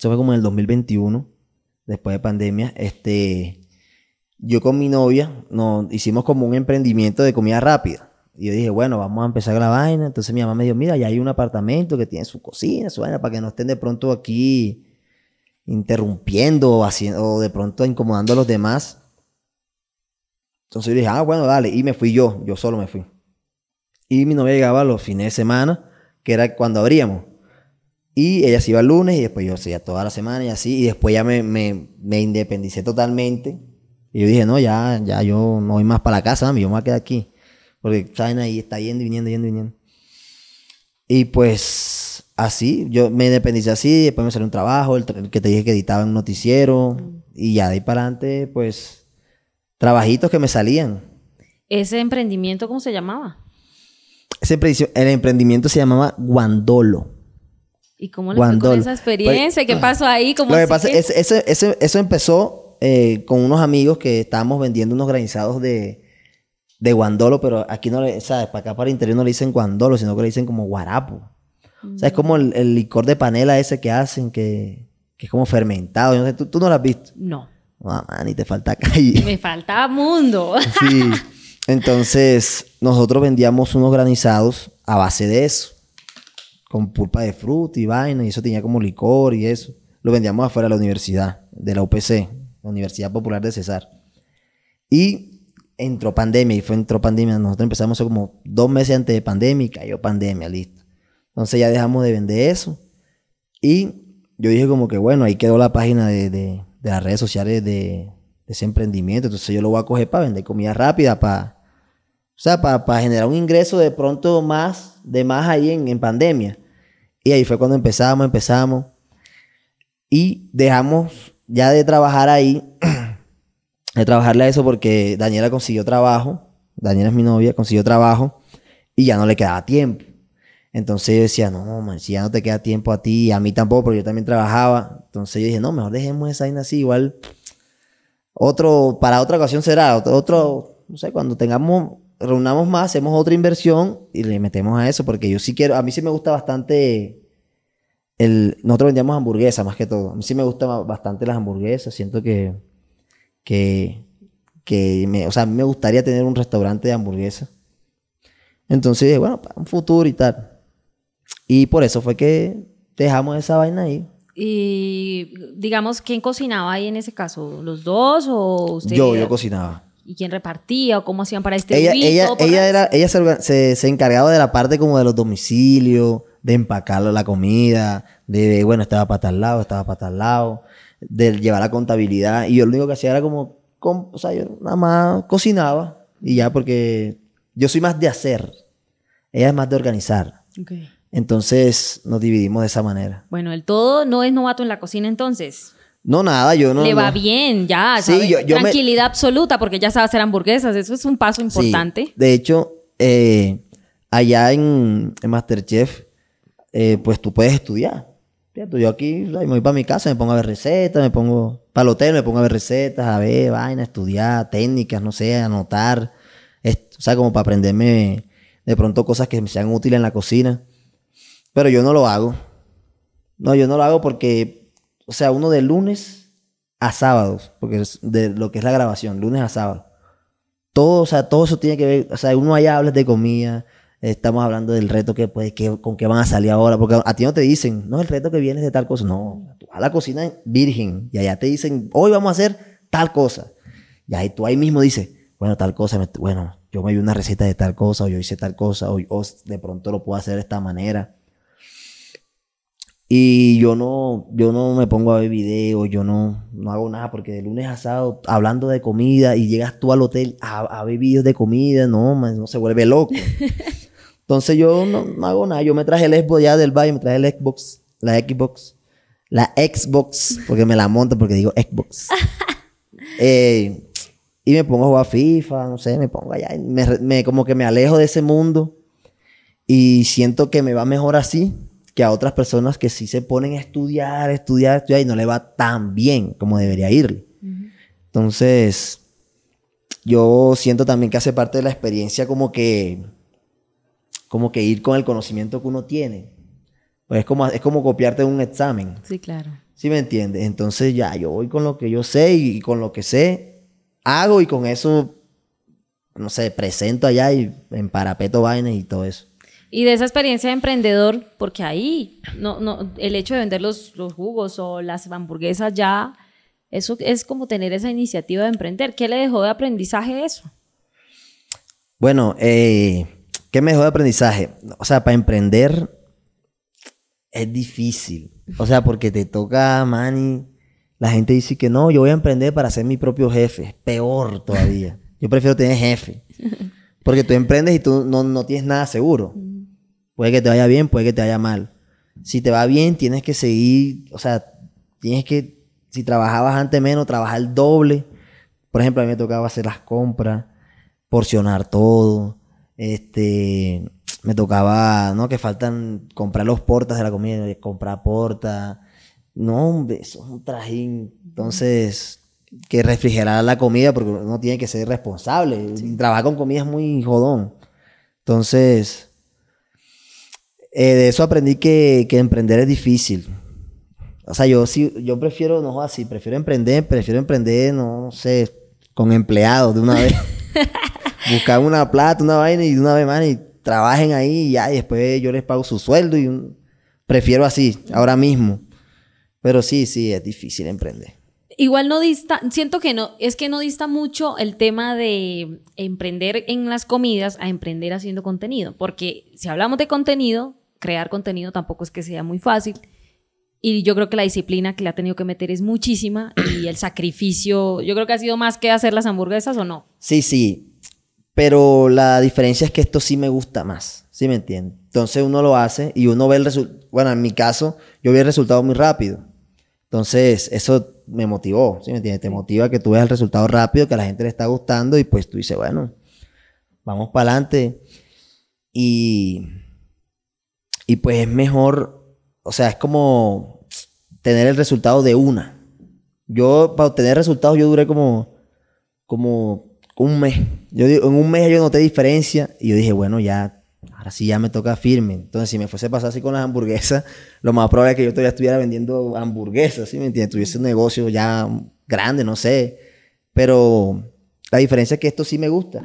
Eso fue como en el 2021, después de pandemia. Este, yo con mi novia nos hicimos como un emprendimiento de comida rápida. Y yo dije, bueno, vamos a empezar la vaina. Entonces mi mamá me dijo, mira, ya hay un apartamento que tiene su cocina, su vaina, para que no estén de pronto aquí interrumpiendo o, haciendo, o de pronto incomodando a los demás. Entonces yo dije, ah, bueno, dale. Y me fui yo, yo solo me fui. Y mi novia llegaba los fines de semana, que era cuando abríamos. Y ella se iba el lunes y después yo seguía toda la semana y así. Y después ya me, me, independicé totalmente. Y yo dije, no, ya, ya yo no voy más para la casa, yo me voy aquí. Porque saben ahí está yendo y viniendo, yendo y viniendo. Y pues así, yo me independicé así, después me salió un trabajo, el, que te dije que editaba un noticiero. Mm. Y ya de ahí para adelante, pues, trabajitos que me salían. ¿Ese emprendimiento cómo se llamaba? el emprendimiento se llamaba Guandolo. ¿Y cómo le fue esa pues, experiencia? ¿Qué ah. pasó ahí? lo que eso empezó eh, con unos amigos que estábamos vendiendo unos granizados de, de guandolo, pero aquí no le, o para acá para el interior no le dicen guandolo, sino que le dicen como guarapo. O sea, es como el, licor de panela ese que hacen, que, es como fermentado. ¿tú, no lo has visto? No. Ah, Mamá, ni te falta calle. Me faltaba mundo. sí. Entonces, nosotros vendíamos unos granizados a base de eso con pulpa de fruta y vaina, y eso tenía como licor y eso. Lo vendíamos afuera de la universidad, de la UPC, la Universidad Popular de Cesar. Y entró pandemia, y fue entró pandemia. Nosotros empezamos como dos meses antes de pandemia y cayó pandemia, listo. Entonces ya dejamos de vender eso. Y yo dije como que bueno, ahí quedó la página de, las redes sociales de, de, ese emprendimiento. Entonces yo lo voy a coger para vender comida rápida, para o sea, para, generar un ingreso de pronto más, de más ahí en, pandemia. Y ahí fue cuando empezamos, empezamos. Y dejamos ya de trabajar ahí, de trabajarle a eso porque Daniela consiguió trabajo. Daniela es mi novia, consiguió trabajo y ya no le quedaba tiempo. Entonces yo decía, no, man, si ya no te queda tiempo a ti, a mí tampoco, porque yo también trabajaba. Entonces yo dije, no, mejor dejemos esa así, igual otro, para otra ocasión será, otro, no sé, cuando tengamos reunamos más, hacemos otra inversión y le metemos a eso, porque yo sí quiero, a mí sí me gusta bastante el, nosotros vendíamos hamburguesas más que todo, a mí sí me gustan bastante las hamburguesas, siento que, que, o sea, me gustaría tener un restaurante de hamburguesas. Entonces bueno, para un futuro y tal. Y por eso fue que dejamos esa vaina ahí. Y digamos, ¿quién cocinaba ahí en ese caso? ¿Los dos o usted? Yo, yo cocinaba y quién repartía o cómo hacían para distribuir. Ella, ella, era, ella se, se, encargaba de la parte como de los domicilios, de empacar la comida, de, bueno, estaba para tal lado, estaba para tal lado, de llevar la contabilidad. Y yo lo único que hacía era como, o sea, yo nada más cocinaba y ya, porque yo soy más de hacer, ella es más de organizar. Entonces nos dividimos de esa manera. Bueno, el todo no es novato en la cocina entonces. No, nada, yo no. Le va bien, ya. Sí, Yo, Tranquilidad absoluta, porque ya sabe hacer hamburguesas. Eso es un paso importante. De hecho, eh, allá en, Masterchef, eh, pues tú puedes estudiar. Yo aquí me voy para mi casa, me pongo a ver recetas, me pongo para hotel, me pongo a ver recetas, a ver vaina, estudiar técnicas, no sé, anotar. o sea, como para aprenderme de pronto cosas que me sean útiles en la cocina. Pero yo no lo hago. No, yo no lo hago porque o sea, uno de lunes a sábados, porque es de lo que es la grabación, lunes a sábado. Todo, o sea, todo eso tiene que ver, o sea, uno allá habla de comida, estamos hablando del reto que, pues, que, con qué van a salir ahora, porque a ti no te dicen, no, el reto que viene de tal cosa, no, vas a la cocina virgen y allá te dicen, hoy vamos a hacer tal cosa. Y ahí tú ahí mismo dices, bueno, tal cosa, bueno, yo me vi una receta de tal cosa, o yo hice tal cosa, o, o de pronto lo puedo hacer de esta manera. Y yo no, yo no me pongo a ver videos, yo no, no hago nada, porque de lunes a sábado, hablando de comida, y llegas tú al hotel a, a ver videos de comida, no, man, no se vuelve loco. Entonces yo no, hago nada. Yo me traje el Xbox ya del baño me traje el Xbox, la Xbox, la Xbox, porque me la monto porque digo Xbox. Eh, y me pongo a jugar FIFA, no sé, me pongo allá, me, como que me alejo de ese mundo y siento que me va mejor así que a otras personas que sí se ponen a estudiar, estudiar, estudiar y no le va tan bien como debería ir. Entonces, yo siento también que hace parte de la experiencia como que, como que ir con el conocimiento que uno tiene. Pues es como, es como copiarte un examen. Sí, claro. ¿Sí me entiendes? Entonces ya, yo voy con lo que yo sé y, y con lo que sé, hago y con eso, no sé, presento allá y en parapeto vainas y todo eso. Y de esa experiencia de emprendedor, porque ahí no, no, el hecho de vender los, jugos o las hamburguesas ya, eso es como tener esa iniciativa de emprender. ¿Qué le dejó de aprendizaje eso? Bueno, eh, ¿qué me dejó de aprendizaje? O sea, para emprender es difícil. O sea, porque te toca, man, la gente dice que no, yo voy a emprender para ser mi propio jefe. Peor todavía. Yo prefiero tener jefe. Porque tú emprendes y tú no, no tienes nada seguro. Puede que te vaya bien, puede que te vaya mal. Si te va bien, tienes que seguir, o sea, tienes que, si trabajabas antes menos, trabajar el doble. Por ejemplo, a mí me tocaba hacer las compras, porcionar todo, este, me tocaba, ¿no? Que faltan comprar los portas de la comida, comprar portas. No, hombre, eso es un trajín. Entonces, que refrigerar la comida porque uno tiene que ser responsable. Trabajar con comida es muy jodón. Entonces, eh, de eso aprendí que, que, emprender es difícil. O sea, yo sí, yo prefiero, no así, prefiero emprender, prefiero emprender, no, sé, con empleados de una vez. Buscar una plata, una vaina y de una vez más y trabajen ahí y ya, y después yo les pago su sueldo y un... prefiero así, ahora mismo. Pero sí, sí, es difícil emprender. Igual no dista, siento que no, es que no dista mucho el tema de emprender en las comidas a emprender haciendo contenido, porque si hablamos de contenido, crear contenido tampoco es que sea muy fácil. Y yo creo que la disciplina que le ha tenido que meter es muchísima y el sacrificio, yo creo que ha sido más que hacer las hamburguesas o no. Sí, sí, pero la diferencia es que esto sí me gusta más, ¿sí me entiendes? Entonces uno lo hace y uno ve el resultado, bueno, en mi caso yo vi el resultado muy rápido. Entonces eso me motivó, ¿sí me entiendes? Te motiva que tú veas el resultado rápido, que a la gente le está gustando y pues tú dices, bueno, vamos para adelante. Y y pues es mejor, o sea, es como tener el resultado de una. Yo, para obtener resultados, yo duré como, como un mes. Yo, en un mes yo noté diferencia y yo dije, bueno, ya, ahora sí ya me toca firme. Entonces, si me fuese a pasar así con las hamburguesas, lo más probable es que yo todavía estuviera vendiendo hamburguesas, ¿sí me entiendes? Tuviese un negocio ya grande, no sé. Pero la diferencia es que esto sí me gusta.